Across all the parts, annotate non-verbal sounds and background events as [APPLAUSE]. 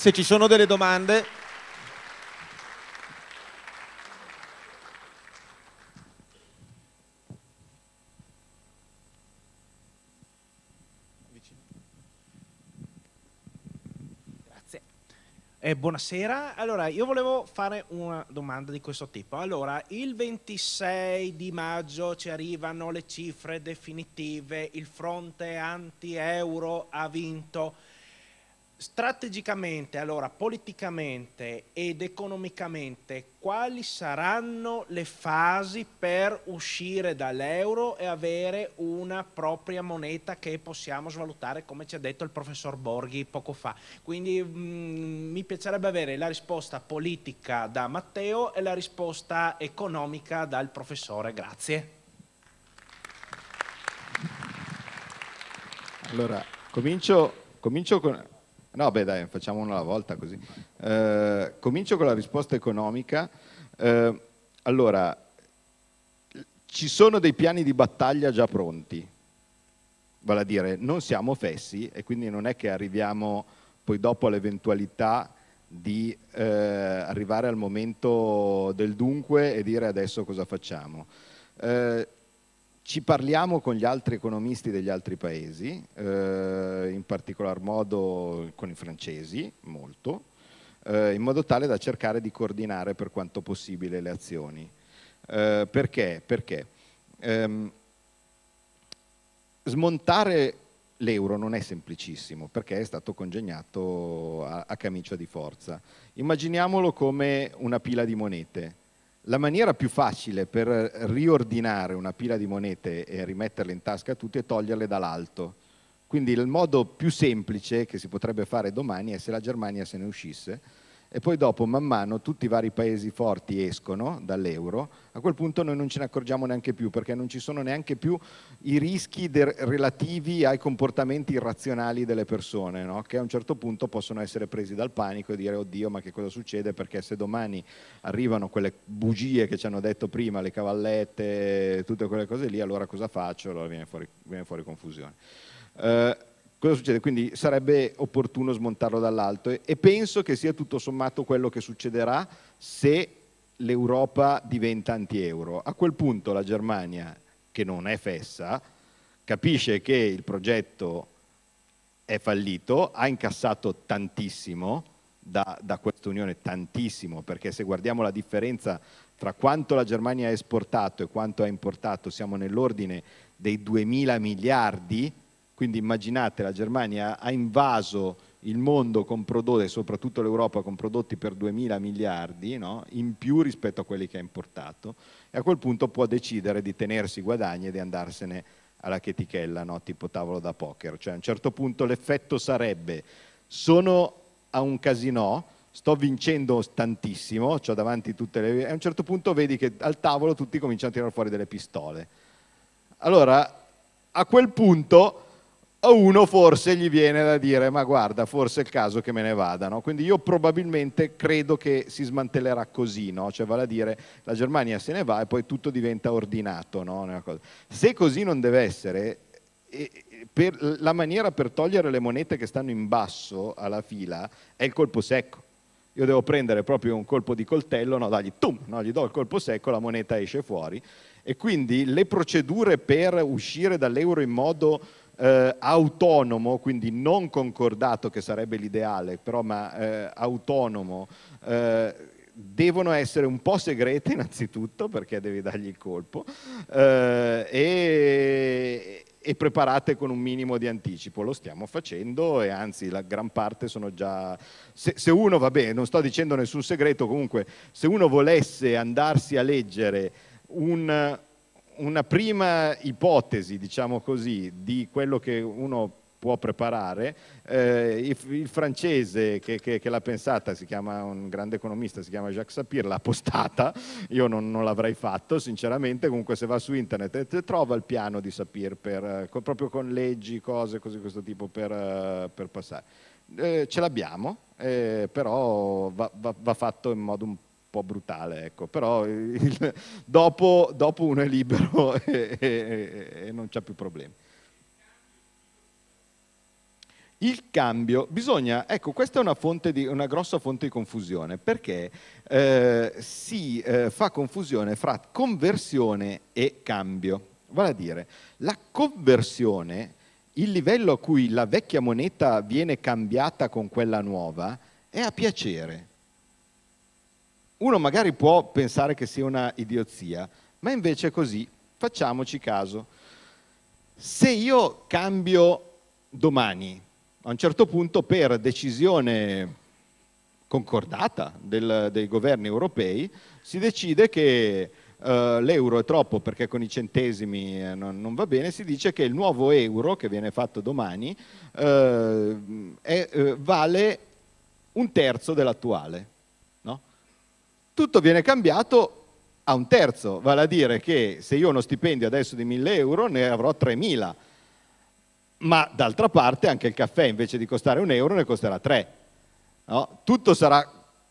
se ci sono delle domande. Eh, buonasera, allora io volevo fare una domanda di questo tipo. Allora, il 26 di maggio ci arrivano le cifre definitive, il fronte anti-euro ha vinto strategicamente, allora politicamente ed economicamente, quali saranno le fasi per uscire dall'euro e avere una propria moneta che possiamo svalutare, come ci ha detto il professor Borghi poco fa. Quindi mh, mm, mi piacerebbe avere la risposta politica da Matteo e la risposta economica dal professore. Grazie. Allora, comincio, comincio con No, beh dai, facciamo una alla volta così. Eh, comincio con la risposta economica. Eh, allora, ci sono dei piani di battaglia già pronti, vale a dire non siamo fessi e quindi non è che arriviamo poi dopo all'eventualità di eh, arrivare al momento del dunque e dire adesso cosa facciamo. Eh, ci parliamo con gli altri economisti degli altri paesi, eh, in particolar modo con i francesi, molto, eh, in modo tale da cercare di coordinare per quanto possibile le azioni. Eh, perché? Perché ehm, smontare l'euro non è semplicissimo perché è stato congegnato a, a camicia di forza. Immaginiamolo come una pila di monete la maniera più facile per riordinare una pila di monete e rimetterle in tasca a tutti è toglierle dall'alto. Quindi il modo più semplice che si potrebbe fare domani è se la Germania se ne uscisse, e poi dopo man mano tutti i vari paesi forti escono dall'euro, a quel punto noi non ce ne accorgiamo neanche più perché non ci sono neanche più i rischi relativi ai comportamenti irrazionali delle persone no? che a un certo punto possono essere presi dal panico e dire oddio ma che cosa succede perché se domani arrivano quelle bugie che ci hanno detto prima, le cavallette, tutte quelle cose lì, allora cosa faccio? Allora viene fuori, viene fuori confusione. Uh, Cosa succede? Quindi sarebbe opportuno smontarlo dall'alto e, e penso che sia tutto sommato quello che succederà se l'Europa diventa anti-euro. A quel punto la Germania, che non è fessa, capisce che il progetto è fallito, ha incassato tantissimo da, da questa Unione, tantissimo, perché se guardiamo la differenza tra quanto la Germania ha esportato e quanto ha importato, siamo nell'ordine dei 2 mila miliardi quindi immaginate, la Germania ha invaso il mondo con prodotti, soprattutto l'Europa, con prodotti per 2.000 miliardi no? in più rispetto a quelli che ha importato e a quel punto può decidere di tenersi i guadagni e di andarsene alla chetichella, no? tipo tavolo da poker. Cioè a un certo punto l'effetto sarebbe sono a un casino, sto vincendo tantissimo, ho davanti tutte le... e a un certo punto vedi che al tavolo tutti cominciano a tirare fuori delle pistole. Allora, a quel punto a uno forse gli viene da dire ma guarda forse è il caso che me ne vada no? quindi io probabilmente credo che si smantellerà così no? cioè vale a dire la Germania se ne va e poi tutto diventa ordinato no? se così non deve essere la maniera per togliere le monete che stanno in basso alla fila è il colpo secco io devo prendere proprio un colpo di coltello, no, dagli, tum, no, gli do il colpo secco, la moneta esce fuori e quindi le procedure per uscire dall'euro in modo eh, autonomo, quindi non concordato che sarebbe l'ideale, però ma eh, autonomo, eh, devono essere un po' segrete [LAUGHS] innanzitutto perché devi dargli il colpo eh, e, e preparate con un minimo di anticipo. Lo stiamo facendo e anzi la gran parte sono già... Se, se, uno, bene, non sto dicendo nessun segreto, comunque se uno volesse andarsi a leggere un una prima ipotesi, diciamo così, di quello che uno può preparare. Eh, il, il, francese che, che, che l'ha pensata, si chiama un grande economista, si chiama Jacques Sapir, l'ha postata, io non, non l'avrei fatto sinceramente, comunque se va su internet trova il piano di Sapir per, eh, con, proprio con leggi, cose così di questo tipo per, eh, per passare. Eh, ce l'abbiamo, eh, però va, va, va fatto in modo un po' po' brutale, ecco. però il, dopo, dopo, uno è libero [LAUGHS] e, e, e non c'è più problemi. Il cambio, bisogna, ecco questa è una, di, una grossa fonte di confusione perché eh, si eh, fa confusione fra conversione e cambio, vale a dire la conversione, il livello a cui la vecchia moneta viene cambiata con quella nuova è a piacere, uno magari può pensare che sia una idiozia, ma invece è così, facciamoci caso. Se io cambio domani, a un certo punto per decisione concordata del, dei governi europei, si decide che Uh, l'euro è troppo perché con i centesimi eh, non, non, va bene, si dice che il nuovo euro che viene fatto domani uh, è, vale un terzo dell'attuale tutto viene cambiato a un terzo, vale a dire che se io ho uno stipendio adesso di 1000 euro ne avrò 3000, ma d'altra parte anche il caffè invece di costare un euro ne costerà 3. No? Tutto sarà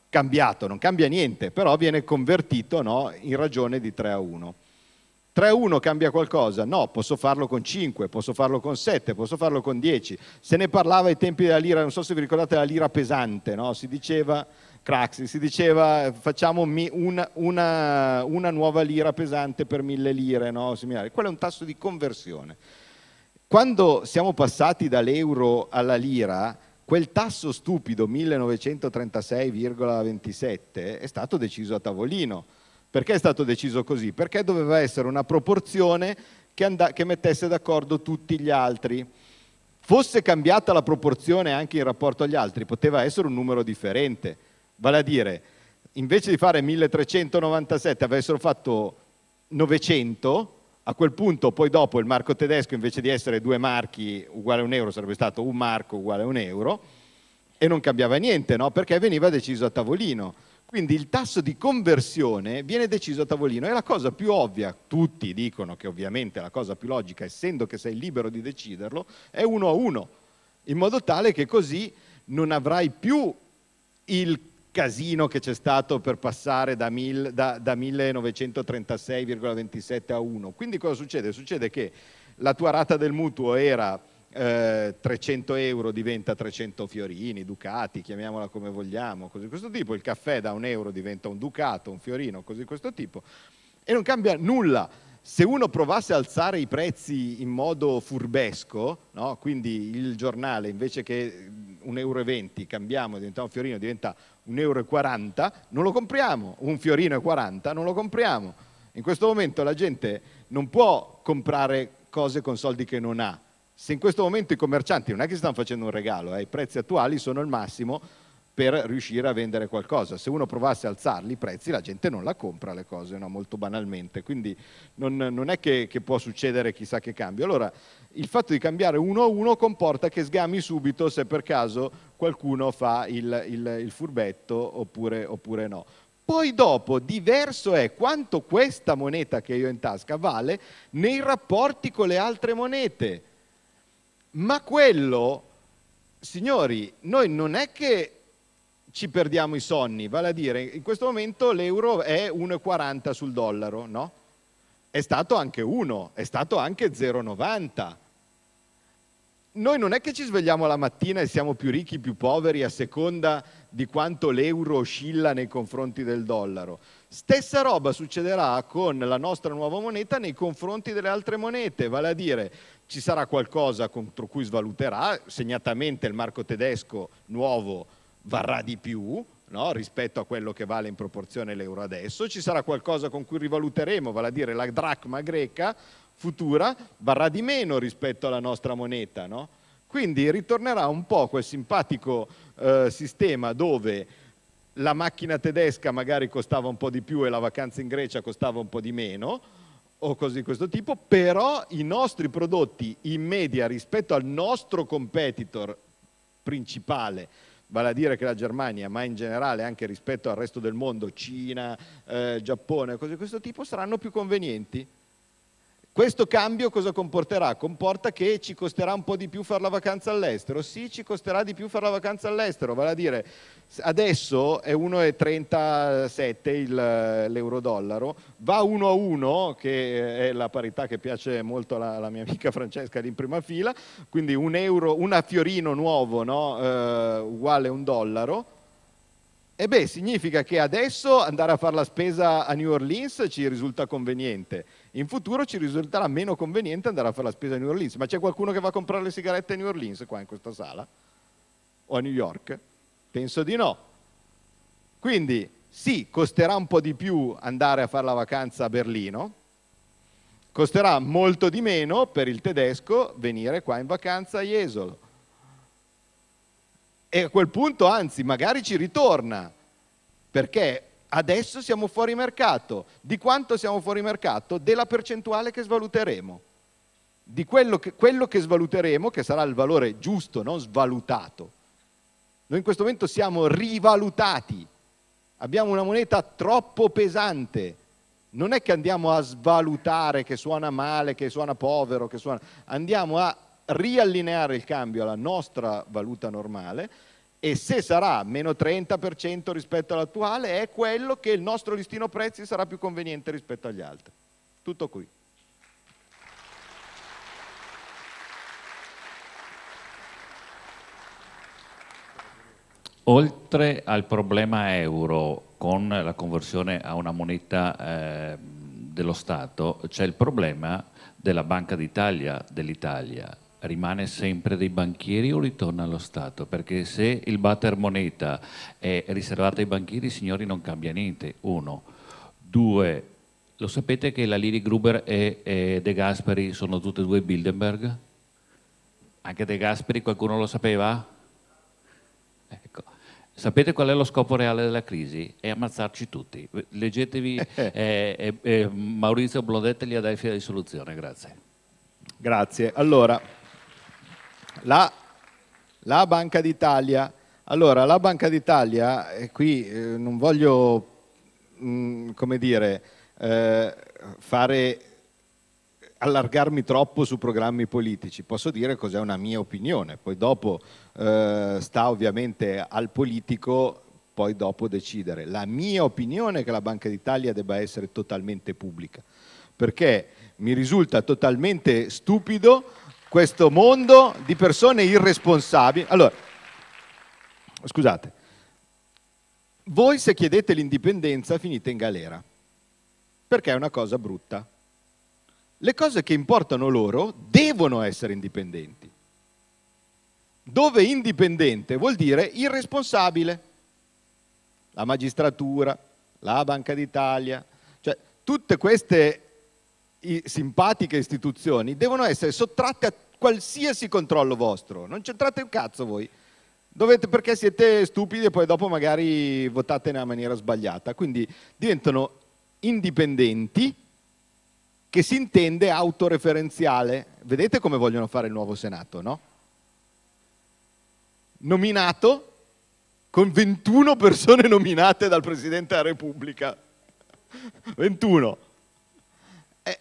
cambiato, non cambia niente, però viene convertito no, in ragione di 3 a 1. 3 a 1 cambia qualcosa? No, posso farlo con 5, posso farlo con 7, posso farlo con 10. Se ne parlava ai tempi della lira, non so se vi ricordate la lira pesante, no? si diceva Craxi, si diceva facciamo una, una, una nuova lira pesante per mille lire, no? quello è un tasso di conversione. Quando siamo passati dall'euro alla lira, quel tasso stupido 1936,27 è stato deciso a tavolino. Perché è stato deciso così? Perché doveva essere una proporzione che, and- che mettesse d'accordo tutti gli altri. Fosse cambiata la proporzione anche in rapporto agli altri, poteva essere un numero differente Vale a dire, invece di fare 1397 avessero fatto 900, a quel punto poi dopo il marco tedesco invece di essere due marchi uguale a un euro sarebbe stato un marco uguale a un euro e non cambiava niente, no? perché veniva deciso a tavolino. Quindi il tasso di conversione viene deciso a tavolino e la cosa più ovvia, tutti dicono che ovviamente la cosa più logica, essendo che sei libero di deciderlo, è uno a uno, in modo tale che così non avrai più il casino che c'è stato per passare da, mil, da, da 1936,27 a 1. Quindi cosa succede? Succede che la tua rata del mutuo era eh, 300 euro diventa 300 fiorini, ducati, chiamiamola come vogliamo, così di questo tipo, il caffè da un euro diventa un ducato, un fiorino, così di questo tipo, e non cambia nulla. Se uno provasse a alzare i prezzi in modo furbesco, no? quindi il giornale invece che 1,20 euro, cambiamo, diventa un fiorino, diventa 1,40 euro, non lo compriamo, un fiorino e 40 non lo compriamo. In questo momento la gente non può comprare cose con soldi che non ha. Se in questo momento i commercianti non è che stanno facendo un regalo, eh, i prezzi attuali sono il massimo, per riuscire a vendere qualcosa. Se uno provasse a alzarli i prezzi, la gente non la compra le cose, no? molto banalmente. Quindi non, non è che, che, può succedere chissà che cambio. Allora, il fatto di cambiare uno a uno comporta che sgami subito se per caso qualcuno fa il, il, il furbetto oppure, oppure no. Poi dopo diverso è quanto questa moneta che io ho in tasca vale nei rapporti con le altre monete. Ma quello, signori, noi non è che ci perdiamo i sonni, vale a dire in questo momento l'euro è 1,40 sul dollaro, no? È stato anche 1, è stato anche 0,90. Noi non è che ci svegliamo la mattina e siamo più ricchi, più poveri a seconda di quanto l'euro oscilla nei confronti del dollaro. Stessa roba succederà con la nostra nuova moneta nei confronti delle altre monete, vale a dire ci sarà qualcosa contro cui svaluterà, segnatamente il marco tedesco nuovo varrà di più no? rispetto a quello che vale in proporzione l'euro adesso, ci sarà qualcosa con cui rivaluteremo, vale a dire la dracma greca futura varrà di meno rispetto alla nostra moneta. No? Quindi ritornerà un po' quel simpatico eh, sistema dove la macchina tedesca magari costava un po' di più e la vacanza in Grecia costava un po' di meno, o cose di questo tipo, però i nostri prodotti in media rispetto al nostro competitor principale vale a dire che la Germania, ma in generale anche rispetto al resto del mondo, Cina, eh, Giappone, cose di questo tipo, saranno più convenienti. Questo cambio cosa comporterà? Comporta che ci costerà un po' di più fare la vacanza all'estero. Sì, ci costerà di più fare la vacanza all'estero, vale a dire Adesso è 1,37 l'euro dollaro, va 1 a 1, che eh, è la parità che piace molto alla, mia amica Francesca in prima fila, quindi un euro, una fiorino nuovo no? eh, uguale a un dollaro. E beh, significa che adesso andare a fare la spesa a New Orleans ci risulta conveniente. In futuro ci risulterà meno conveniente andare a fare la spesa a New Orleans. Ma c'è qualcuno che va a comprare le sigarette a New Orleans qua in questa sala? O a New York? Penso di no. Quindi sì, costerà un po' di più andare a fare la vacanza a Berlino, costerà molto di meno per il tedesco venire qua in vacanza a Jesolo. E a quel punto, anzi, magari ci ritorna, perché adesso siamo fuori mercato. Di quanto siamo fuori mercato? Della percentuale che svaluteremo. Di quello che, quello che svaluteremo, che sarà il valore giusto, non svalutato, noi in questo momento siamo rivalutati, abbiamo una moneta troppo pesante. Non è che andiamo a svalutare che suona male, che suona povero, che suona... andiamo a riallineare il cambio alla nostra valuta normale e se sarà meno 30% rispetto all'attuale è quello che il nostro listino prezzi sarà più conveniente rispetto agli altri. Tutto qui. oltre al problema euro con la conversione a una moneta eh, dello Stato, c'è il problema della Banca d'Italia dell'Italia. Rimane sempre dei banchieri o ritorna allo Stato? Perché se il batter moneta è riservato ai banchieri, signori, non cambia niente. Uno. Due. Lo sapete che la Lili Gruber e, e De Gasperi sono tutte e due Bilderberg? Anche De Gasperi qualcuno lo sapeva? Sapete qual è lo scopo reale della crisi? È ammazzarci tutti. Leggetevi [LAUGHS] eh, eh, eh, Maurizio Blondetti gli Adelfia di Soluzione, grazie. Grazie. Allora, la, la Banca d'Italia, allora, la Banca d'Italia, e eh, qui eh, non voglio, mh, mm, come dire, eh, fare allargarmi troppo su programmi politici, posso dire cos'è una mia opinione, poi dopo eh, sta ovviamente al politico poi dopo decidere. La mia opinione è che la Banca d'Italia debba essere totalmente pubblica, perché mi risulta totalmente stupido questo mondo di persone irresponsabili. Allora, scusate, voi se chiedete l'indipendenza finite in galera, perché è una cosa brutta le cose che importano loro devono essere indipendenti. Dove indipendente vuol dire irresponsabile. La magistratura, la Banca d'Italia, cioè tutte queste simpatiche istituzioni devono essere sottratte a qualsiasi controllo vostro. Non c'entrate un cazzo voi. Dovete perché siete stupidi e poi dopo magari votate nella maniera sbagliata. Quindi diventano indipendenti che si intende autoreferenziale. Vedete come vogliono fare il nuovo Senato, no? Nominato con 21 persone nominate dal Presidente della Repubblica. 21. Eh,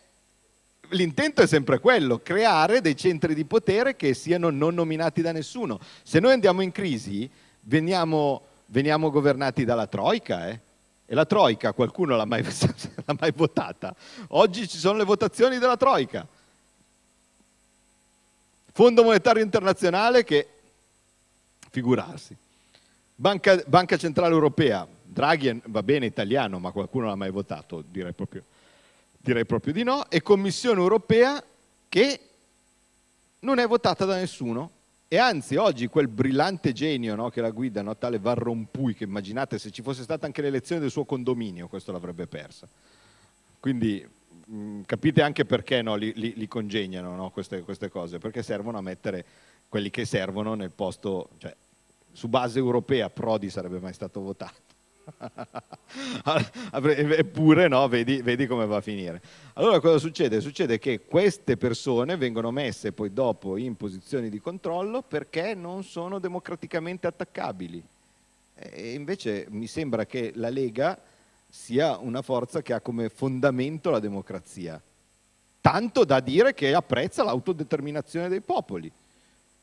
l'intento è sempre quello, creare dei centri di potere che siano non nominati da nessuno. Se noi andiamo in crisi, veniamo, veniamo governati dalla Troica, eh? E la Troica, qualcuno l'ha mai, [LAUGHS] l'ha mai votata? Oggi ci sono le votazioni della Troica. Fondo Monetario Internazionale che, figurarsi. Banca, Banca Centrale Europea, Draghi va bene italiano, ma qualcuno l'ha mai votato, direi proprio, direi proprio di no. E Commissione Europea che non è votata da nessuno, e anzi, oggi quel brillante genio no, che la guida, no, tale Van Rompuy, che immaginate se ci fosse stata anche l'elezione del suo condominio, questo l'avrebbe persa. Quindi mh, capite anche perché no, li, li, li, congegnano queste, queste, cose, perché servono a mettere quelli che servono nel posto, cioè, su base europea Prodi sarebbe mai stato votato, [LAUGHS] Eppure no, vedi, vedi, come va a finire. Allora cosa succede? Succede che queste persone vengono messe poi dopo in posizioni di controllo perché non sono democraticamente attaccabili. E invece mi sembra che la Lega sia una forza che ha come fondamento la democrazia, tanto da dire che apprezza l'autodeterminazione dei popoli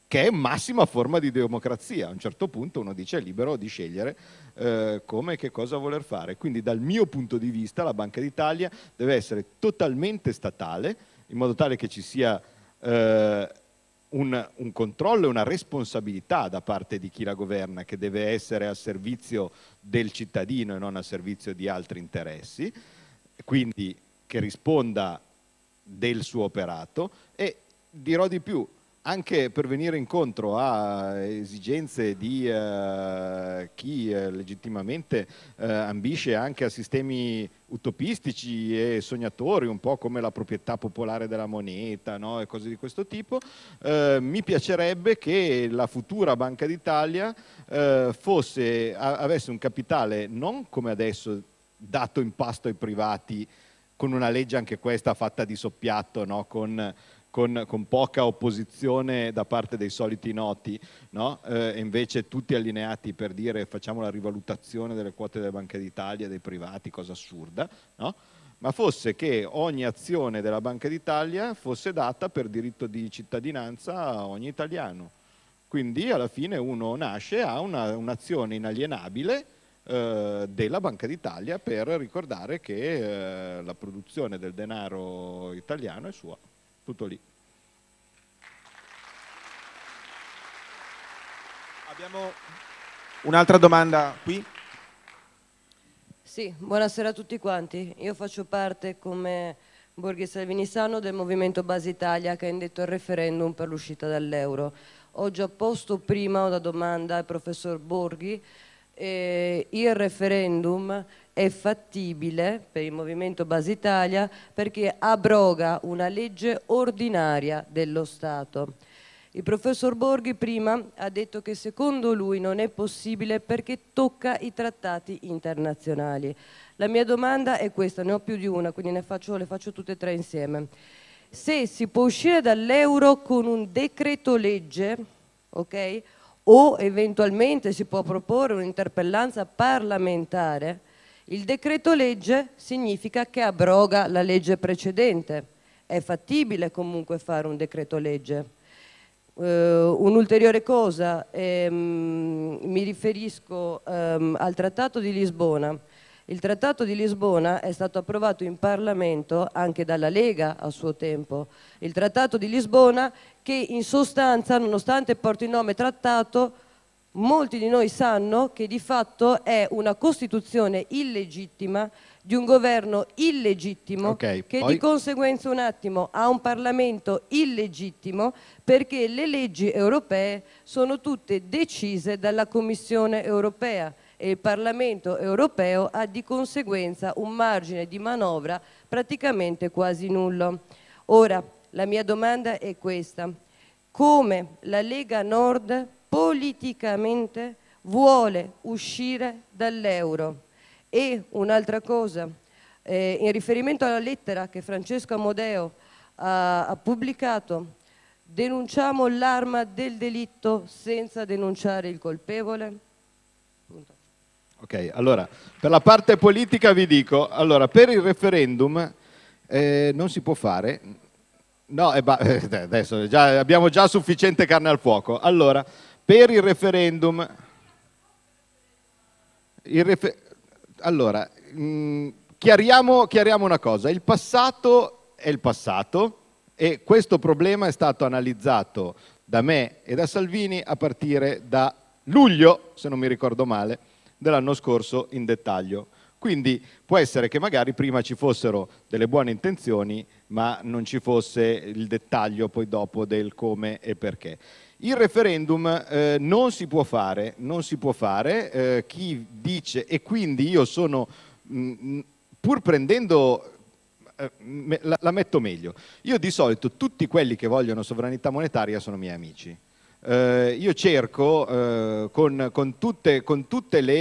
che è massima forma di democrazia. A un certo punto uno dice è libero di scegliere eh, come e che cosa voler fare. Quindi dal mio punto di vista la Banca d'Italia deve essere totalmente statale, in modo tale che ci sia eh, un, un, controllo e una responsabilità da parte di chi la governa, che deve essere a servizio del cittadino e non a servizio di altri interessi, quindi che risponda del suo operato e dirò di più, anche per venire incontro a esigenze di eh, chi eh, legittimamente eh, ambisce anche a sistemi utopistici e sognatori, un po' come la proprietà popolare della moneta no? e cose di questo tipo, eh, mi piacerebbe che la futura Banca d'Italia eh, fosse, avesse un capitale non come adesso dato in pasto ai privati, con una legge anche questa fatta di soppiatto, no? con con, con, poca opposizione da parte dei soliti noti, no? eh, invece tutti allineati per dire facciamo la rivalutazione delle quote della Banca d'Italia, dei privati, cosa assurda, no? ma fosse che ogni azione della Banca d'Italia fosse data per diritto di cittadinanza a ogni italiano. Quindi alla fine uno nasce, ha una, un'azione inalienabile eh, della Banca d'Italia per ricordare che eh, la produzione del denaro italiano è sua. Tutto lì. Abbiamo un'altra domanda qui. Sì, buonasera a tutti quanti. Io faccio parte come Borghi Salvinisano del Movimento Base Italia che ha indetto il referendum per l'uscita dall'euro. Ho già posto prima una domanda al professor Borghi. Eh, il referendum è fattibile per il Movimento Base Italia perché abroga una legge ordinaria dello Stato. Il professor Borghi prima ha detto che secondo lui non è possibile perché tocca i trattati internazionali. La mia domanda è questa, ne ho più di una, quindi faccio, le faccio tutte e tre insieme. Se si può uscire dall'euro con un decreto legge, ok? o eventualmente si può proporre un'interpellanza parlamentare il decreto legge significa che abroga la legge precedente. È fattibile comunque fare un decreto legge. Uh, eh, Un'ulteriore cosa, ehm, mi riferisco ehm, al Trattato di Lisbona. Il Trattato di Lisbona è stato approvato in Parlamento anche dalla Lega a suo tempo. Il Trattato di Lisbona che in sostanza, nonostante porti nome trattato, molti di noi sanno che di fatto è una Costituzione illegittima di un governo illegittimo okay, che poi... di conseguenza un attimo ha un Parlamento illegittimo perché le leggi europee sono tutte decise dalla Commissione europea e il Parlamento europeo ha di conseguenza un margine di manovra praticamente quasi nullo. Ora, la mia domanda è questa. Come la Lega Nord politicamente vuole uscire dall'euro. E un'altra cosa, eh, in riferimento alla lettera che Francesco Amodeo ha, ha pubblicato, denunciamo l'arma del delitto senza denunciare il colpevole? Punto. Ok, allora, per la parte politica vi dico, allora, per il referendum eh, non si può fare, no, eh, [LAUGHS] adesso già, abbiamo già sufficiente carne al fuoco, allora, per il referendum, il refer allora, mh, mm, chiariamo, chiariamo una cosa, il passato è il passato e questo problema è stato analizzato da me e da Salvini a partire da luglio, se non mi ricordo male, dell'anno scorso in dettaglio. Quindi può essere che magari prima ci fossero delle buone intenzioni, ma non ci fosse il dettaglio poi dopo del come e perché. Il referendum eh, non si può fare, non si può fare, eh, chi dice e quindi io sono, mh, mm, mm, pur prendendo, eh, la, la, metto meglio, io di solito tutti quelli che vogliono sovranità monetaria sono miei amici. Eh, io cerco eh, con, con, tutte, con, tutte, le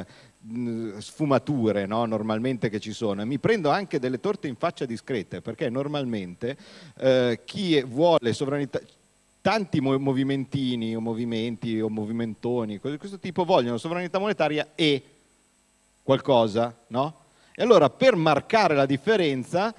eh, mm, sfumature no? normalmente che ci sono e mi prendo anche delle torte in faccia discrete perché normalmente eh, chi vuole sovranità tanti movimentini o movimenti o movimentoni, di questo tipo, vogliono sovranità monetaria e qualcosa, no? E allora per marcare la differenza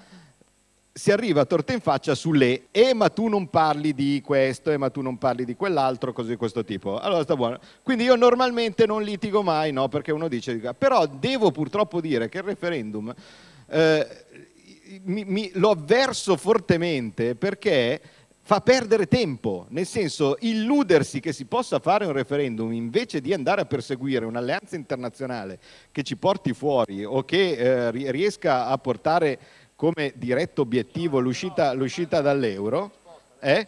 si arriva a torta in faccia sulle e eh, ma tu non parli di questo, e eh, ma tu non parli di quell'altro, cose di questo tipo. Allora sta buono. Quindi io normalmente non litigo mai, no, perché uno dice, però devo purtroppo dire che il referendum eh, mi, mi, lo avverso fortemente perché fa perdere tempo, nel senso illudersi che si possa fare un referendum invece di andare a perseguire un'alleanza internazionale che ci porti fuori o che eh, riesca a portare come diretto obiettivo l'uscita, l'uscita dall'euro, eh?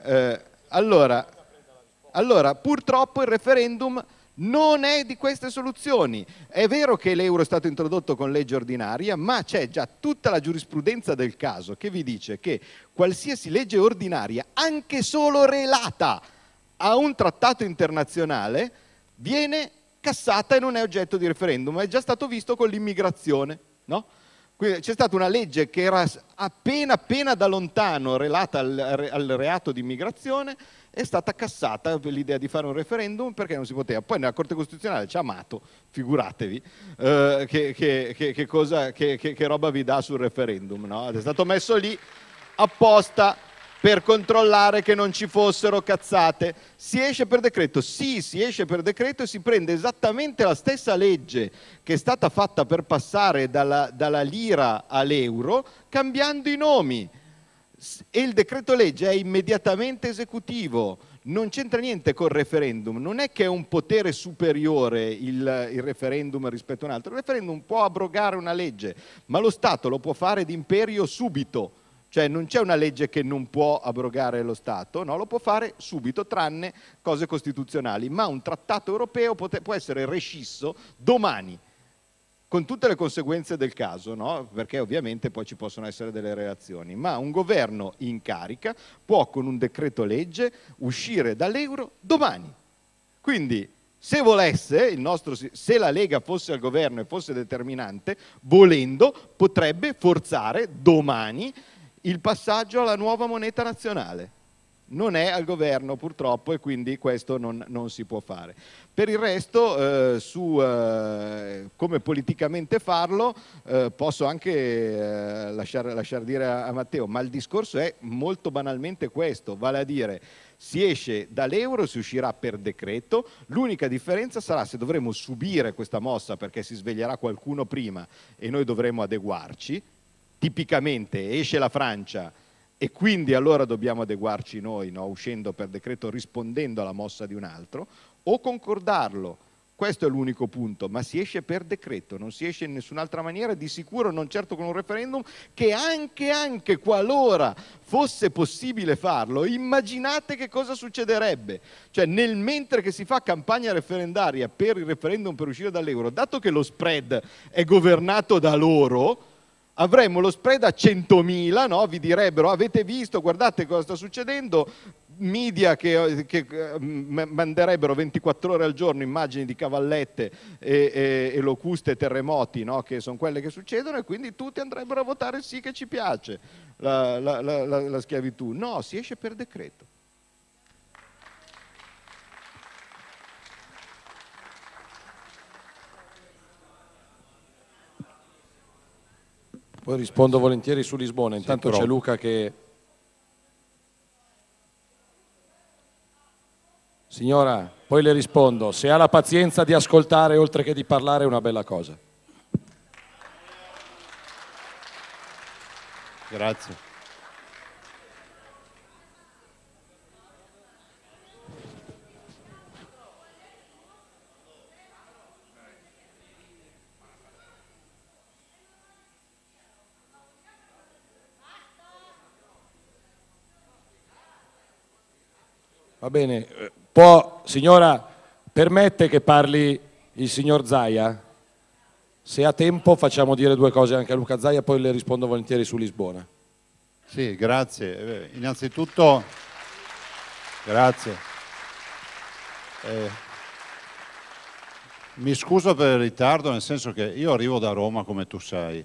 Eh, allora, allora purtroppo il referendum non è di queste soluzioni. È vero che l'euro è stato introdotto con legge ordinaria, ma c'è già tutta la giurisprudenza del caso che vi dice che qualsiasi legge ordinaria, anche solo relata a un trattato internazionale, viene cassata e non è oggetto di referendum. È già stato visto con l'immigrazione, no? c'è stata una legge che era appena appena da lontano relata al, al reato di immigrazione è stata cassata l'idea di fare un referendum perché non si poteva. Poi nella Corte Costituzionale ci ha amato, figuratevi, eh, che, che, che, cosa, che, roba vi dà sul referendum. No? È stato messo lì apposta per controllare che non ci fossero cazzate. Si esce per decreto? Sì, si esce per decreto e si prende esattamente la stessa legge che è stata fatta per passare dalla, dalla lira all'euro, cambiando i nomi e il decreto legge è immediatamente esecutivo, non c'entra niente col referendum, non è che è un potere superiore il, il, referendum rispetto a un altro, il referendum può abrogare una legge, ma lo Stato lo può fare d'imperio subito, cioè non c'è una legge che non può abrogare lo Stato, no, lo può fare subito, tranne cose costituzionali, ma un trattato europeo può essere rescisso domani con tutte le conseguenze del caso, no? perché ovviamente poi ci possono essere delle reazioni, ma un governo in carica può con un decreto legge uscire dall'euro domani. Quindi se volesse, nostro, se la Lega fosse al governo e fosse determinante, volendo potrebbe forzare domani il passaggio alla nuova moneta nazionale non è al governo purtroppo e quindi questo non, non si può fare. Per il resto, eh, su eh, come politicamente farlo, eh, posso anche eh, lasciare lasciar dire a, a Matteo, ma il discorso è molto banalmente questo, vale a dire si esce dall'euro, si uscirà per decreto, l'unica differenza sarà se dovremo subire questa mossa perché si sveglierà qualcuno prima e noi dovremo adeguarci, tipicamente esce la Francia, e quindi allora dobbiamo adeguarci noi, no? uscendo per decreto, rispondendo alla mossa di un altro, o concordarlo. Questo è l'unico punto, ma si esce per decreto, non si esce in nessun'altra maniera, di sicuro non certo con un referendum, che anche, anche qualora fosse possibile farlo, immaginate che cosa succederebbe. Cioè nel mentre che si fa campagna referendaria per il referendum per uscire dall'euro, dato che lo spread è governato da loro, avremmo lo spread a 100.000, no? vi direbbero avete visto, guardate cosa sta succedendo, media che, che mm, manderebbero 24 ore al giorno immagini di cavallette e, e, e locuste e terremoti, no? che sono quelle che succedono, e quindi tutti andrebbero a votare sì che ci piace la, la, la, la schiavitù. No, si esce per decreto. Poi rispondo volentieri su Lisbona, intanto c'è Luca che... Signora, poi le rispondo, se ha la pazienza di ascoltare oltre che di parlare è una bella cosa. Grazie. Va bene, eh, può, signora, permette che parli il signor Zaia? Se ha tempo facciamo dire due cose anche a Luca Zaia, poi le rispondo volentieri su Lisbona. Sì, grazie. Eh, innanzitutto, grazie. Eh, mi scuso per il ritardo, nel senso che io arrivo da Roma, come tu sai,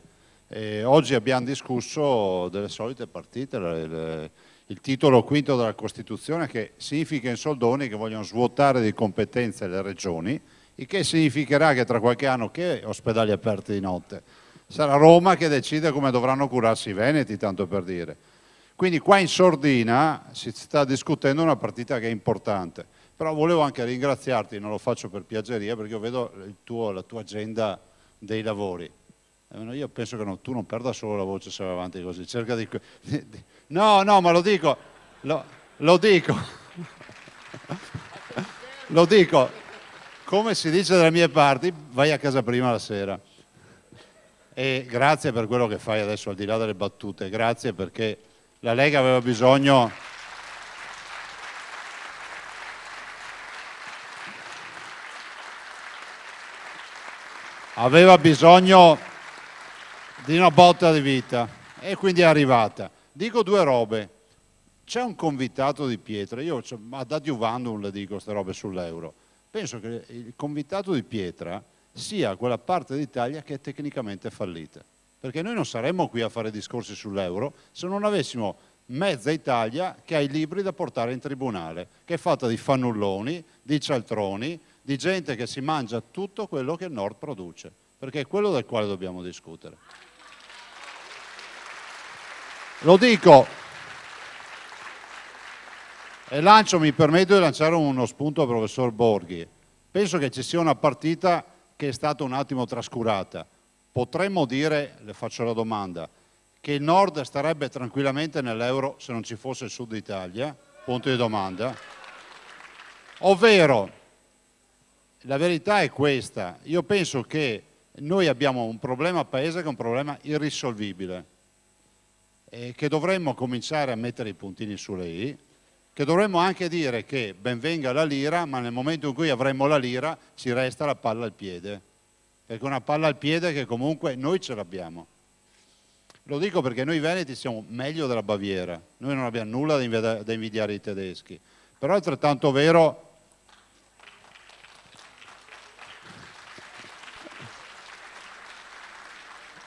e oggi abbiamo discusso delle solite partite, le, le, il titolo quinto della Costituzione che significa in soldoni che vogliono svuotare di competenze le regioni, il che significherà che tra qualche anno che ospedali aperti di notte? Sarà Roma che decide come dovranno curarsi i Veneti, tanto per dire. Quindi qua in sordina si sta discutendo una partita che è importante, però volevo anche ringraziarti, non lo faccio per piaggeria, perché io vedo tuo, la tua agenda dei lavori. Io penso che no, tu non perda solo la voce se vai avanti così, cerca di, [LAUGHS] di No, no, ma lo dico, lo, lo dico, lo dico, come si dice dalle mie parti, vai a casa prima la sera. E grazie per quello che fai adesso, al di là delle battute, grazie perché la Lega aveva bisogno... aveva bisogno di una botta di vita e quindi è arrivata dico due robe. C'è un convitato di pietra, io ad adiuvandum le dico queste robe sull'euro. Penso che il convitato di pietra sia quella parte d'Italia che è tecnicamente fallita. Perché noi non saremmo qui a fare discorsi sull'euro se non avessimo mezza Italia che ha i libri da portare in tribunale, che è fatta di fannulloni, di cialtroni, di gente che si mangia tutto quello che il Nord produce, perché è quello del quale dobbiamo discutere. Lo dico e lancio, mi permetto di lanciare uno spunto al professor Borghi. Penso che ci sia una partita che è stata un attimo trascurata. Potremmo dire, le faccio la domanda, che il nord starebbe tranquillamente nell'euro se non ci fosse il sud Italia? Punto di domanda. Ovvero, la verità è questa, io penso che noi abbiamo un problema paese che è un problema irrisolvibile eh, che dovremmo cominciare a mettere i puntini sulle i, che dovremmo anche dire che ben venga la lira, ma nel momento in cui avremo la lira ci resta la palla al piede, perché una palla al piede che comunque noi ce l'abbiamo. Lo dico perché noi veneti siamo meglio della Baviera, noi non abbiamo nulla da invidiare i tedeschi, però è altrettanto vero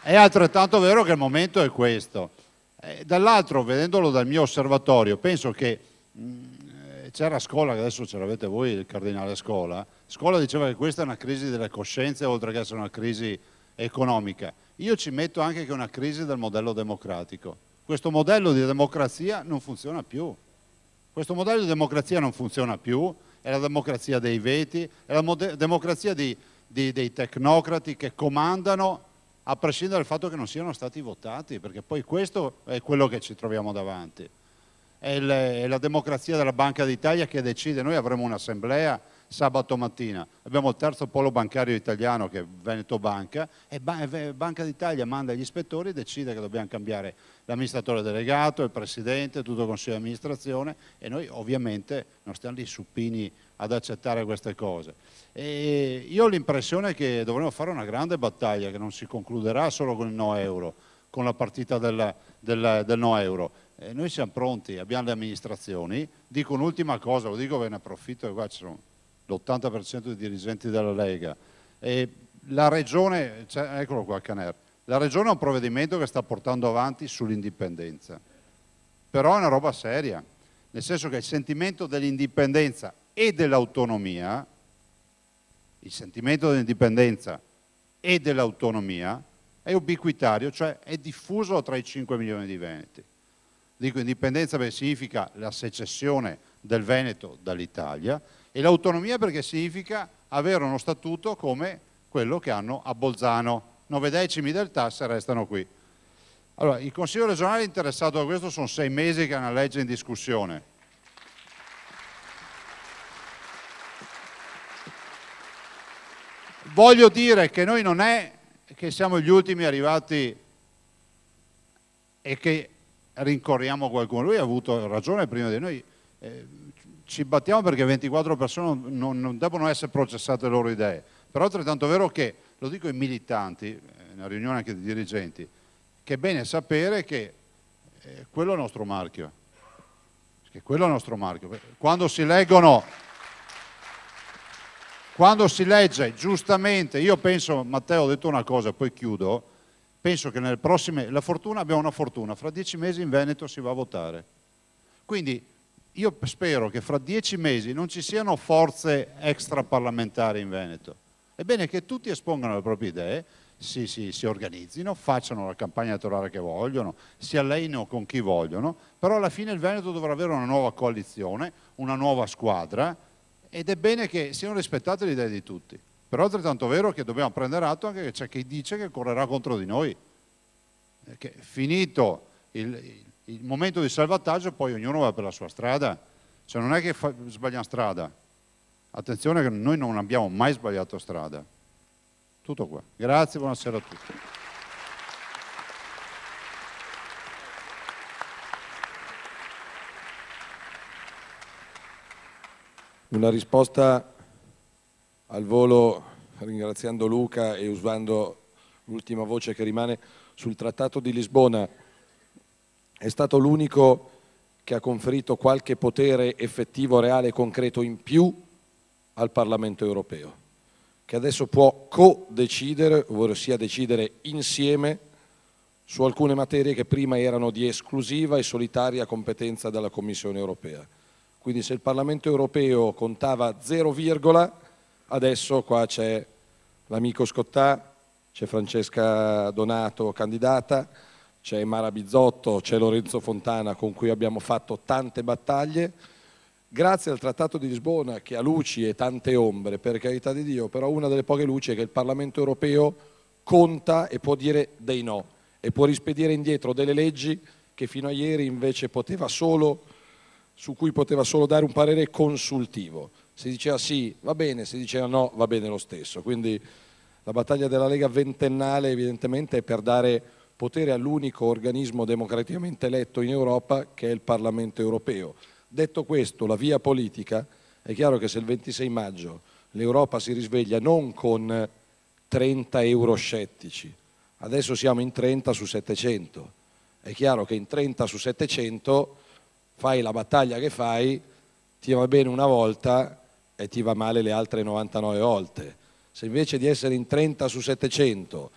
È altrettanto vero che il momento è questo. Eh, dall'altro, vedendolo dal mio osservatorio, penso che mm, eh, c'era Scola, che adesso ce l'avete voi, il cardinale Scola, Scola diceva che questa è una crisi delle coscienze oltre che essere una crisi economica. Io ci metto anche che è una crisi del modello democratico. Questo modello di democrazia non funziona più. Questo modello di democrazia non funziona più, è la democrazia dei veti, è la democrazia di, di, dei tecnocrati che comandano a prescindere dal fatto che non siano stati votati, perché poi questo è quello che ci troviamo davanti. È, le, è la democrazia della Banca d'Italia che decide, noi avremo un'assemblea sabato mattina, abbiamo il terzo polo bancario italiano che è Veneto Banca e Banca d'Italia manda gli ispettori e decide che dobbiamo cambiare l'amministratore delegato, il presidente, tutto il consiglio di amministrazione e noi ovviamente non stiamo lì supini ad accettare queste cose. E io ho l'impressione che dovremmo fare una grande battaglia che non si concluderà solo con il no euro, con la partita del, del, del no euro. E noi siamo pronti, abbiamo le amministrazioni. Dico un'ultima cosa, lo dico ve ne approfitto, che qua ci sono l'80% dei dirigenti della Lega. E la regione, cioè, eccolo qua Caner, la regione ha un provvedimento che sta portando avanti sull'indipendenza. Però è una roba seria, nel senso che il sentimento dell'indipendenza e dell'autonomia, il sentimento dell'indipendenza e dell'autonomia, è ubiquitario, cioè è diffuso tra i 5 milioni di veneti. Dico indipendenza perché significa la secessione del Veneto dall'Italia e l'autonomia perché significa avere uno statuto come quello che hanno a Bolzano. Nove decimi del tasso restano qui. Allora, il Consiglio regionale interessato a questo sono sei mesi che è una legge in discussione. Voglio dire che noi non è che siamo gli ultimi arrivati e che rincorriamo qualcuno. Lui ha avuto ragione prima di noi. Eh, ci battiamo perché 24 persone non, non, devono essere processate le loro idee. Però altrettanto è vero che, lo dico ai militanti, una eh, riunione anche di dirigenti, che è bene sapere che eh, quello è il nostro marchio. Che quello è il nostro marchio. Quando si leggono quando si legge giustamente, io penso, Matteo ho detto una cosa, poi chiudo, penso che nelle prossime, la fortuna abbiamo una fortuna, fra dieci mesi in Veneto si va a votare. Quindi io spero che fra dieci mesi non ci siano forze extraparlamentari in Veneto. È bene che tutti espongano le proprie idee, si, si, si organizzino, facciano la campagna elettorale che vogliono, si alleinano con chi vogliono, però alla fine il Veneto dovrà avere una nuova coalizione, una nuova squadra, ed è bene che siano rispettate le idee di tutti. Però altrettanto vero che dobbiamo prendere atto anche che c'è chi dice che correrà contro di noi. Perché eh, finito il, il momento di salvataggio poi ognuno va per la sua strada. Cioè non è che fa, sbagliamo strada. Attenzione che noi non abbiamo mai sbagliato strada. Tutto qua. Grazie, buonasera a tutti. Una risposta al volo, ringraziando Luca e usando l'ultima voce che rimane, sul Trattato di Lisbona. È stato l'unico che ha conferito qualche potere effettivo, reale e concreto in più al Parlamento europeo, che adesso può co-decidere, ovvero sia decidere insieme su alcune materie che prima erano di esclusiva e solitaria competenza della Commissione europea. Quindi se il Parlamento europeo contava 0, adesso qua c'è l'amico Scottà, c'è Francesca Donato candidata, c'è Mara Bizzotto, c'è Lorenzo Fontana con cui abbiamo fatto tante battaglie. Grazie al Trattato di Lisbona che ha luci e tante ombre, per carità di Dio, però una delle poche luci è che il Parlamento europeo conta e può dire dei no e può rispedire indietro delle leggi che fino a ieri invece poteva solo su cui poteva solo dare un parere consultivo. Si diceva sì, va bene, si diceva no, va bene lo stesso. Quindi la battaglia della Lega ventennale evidentemente è per dare potere all'unico organismo democraticamente eletto in Europa che è il Parlamento europeo. Detto questo, la via politica è chiaro che se il 26 maggio l'Europa si risveglia non con 30 euroscettici, adesso siamo in 30 su 700, è chiaro che in 30 su 700 fai la battaglia che fai, ti va bene una volta e ti va male le altre 99 volte. Se invece di essere in 30 su 700,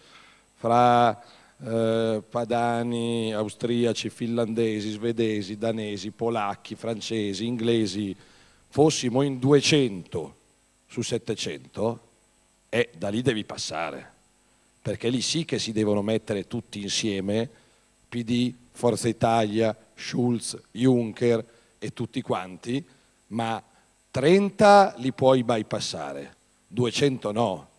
fra eh, padani, austriaci, finlandesi, svedesi, danesi, polacchi, francesi, inglesi, fossimo in 200 su 700, eh, da lì devi passare, perché lì sì che si devono mettere tutti insieme PD, Forza Italia, Schulz, Juncker e tutti quanti, ma 30 li puoi bypassare, 200 no.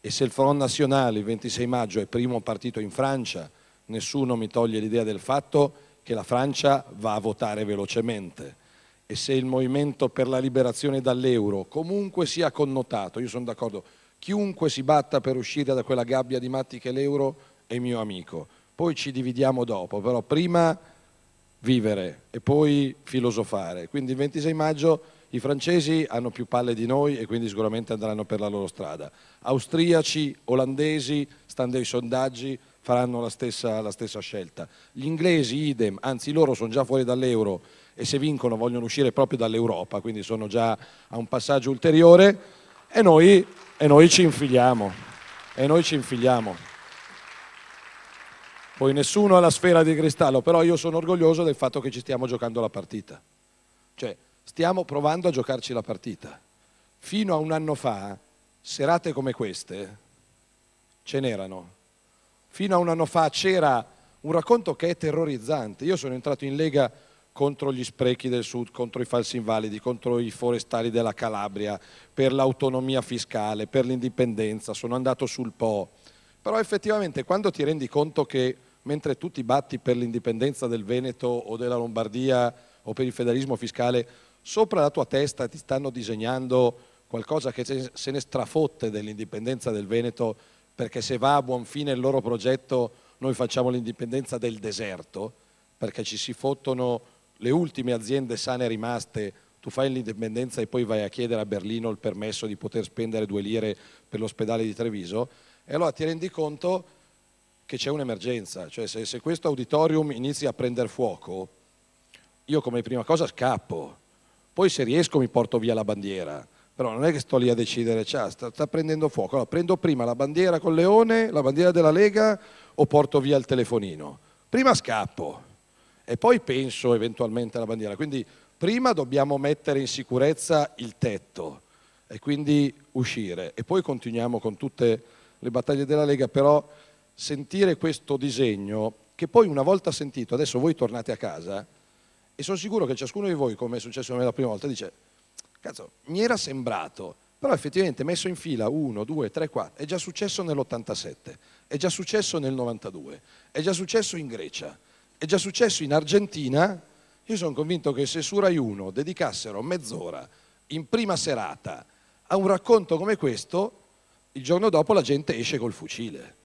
E se il Front Nazionale il 26 maggio è primo partito in Francia, nessuno mi toglie l'idea del fatto che la Francia va a votare velocemente. E se il movimento per la liberazione dall'euro comunque sia connotato, io sono d'accordo, chiunque si batta per uscire da quella gabbia di matti che è l'euro è mio amico, poi ci dividiamo dopo, però prima vivere e poi filosofare. Quindi il 26 maggio i francesi hanno più palle di noi e quindi sicuramente andranno per la loro strada. Austriaci, olandesi, stando ai sondaggi, faranno la stessa, la stessa scelta. Gli inglesi idem, anzi loro sono già fuori dall'euro e se vincono vogliono uscire proprio dall'Europa, quindi sono già a un passaggio ulteriore e noi, e noi ci infiliamo. E noi ci infiliamo. Poi nessuno ha la sfera di cristallo, però io sono orgoglioso del fatto che ci stiamo giocando la partita. Cioè, stiamo provando a giocarci la partita. Fino a un anno fa, serate come queste, ce n'erano. Fino a un anno fa c'era un racconto che è terrorizzante. Io sono entrato in Lega contro gli sprechi del Sud, contro i falsi invalidi, contro i forestali della Calabria, per l'autonomia fiscale, per l'indipendenza, sono andato sul Po' Però effettivamente quando ti rendi conto che mentre tu ti batti per l'indipendenza del Veneto o della Lombardia o per il federalismo fiscale, sopra la tua testa ti stanno disegnando qualcosa che se ne strafotte dell'indipendenza del Veneto, perché se va a buon fine il loro progetto noi facciamo l'indipendenza del deserto, perché ci si fottono le ultime aziende sane rimaste, tu fai l'indipendenza e poi vai a chiedere a Berlino il permesso di poter spendere due lire per l'ospedale di Treviso, e allora ti rendi conto che c'è un'emergenza, cioè se, se questo auditorium inizia a prendere fuoco, io come prima cosa scappo, poi se riesco mi porto via la bandiera, però non è che sto lì a decidere, sta, sta, prendendo fuoco, allora prendo prima la bandiera col leone, la bandiera della Lega o porto via il telefonino. Prima scappo e poi penso eventualmente alla bandiera, quindi prima dobbiamo mettere in sicurezza il tetto e quindi uscire e poi continuiamo con tutte le le battaglie della Lega, però sentire questo disegno, che poi una volta sentito, adesso voi tornate a casa, e sono sicuro che ciascuno di voi, come è successo a me la prima volta, dice, cazzo, mi era sembrato, però effettivamente messo in fila 1, 2, 3, 4, è già successo nell'87, è già successo nel 92, è già successo in Grecia, è già successo in Argentina, io sono convinto che se su Rai 1 dedicassero mezz'ora in prima serata a un racconto come questo, il giorno dopo la gente esce col fucile.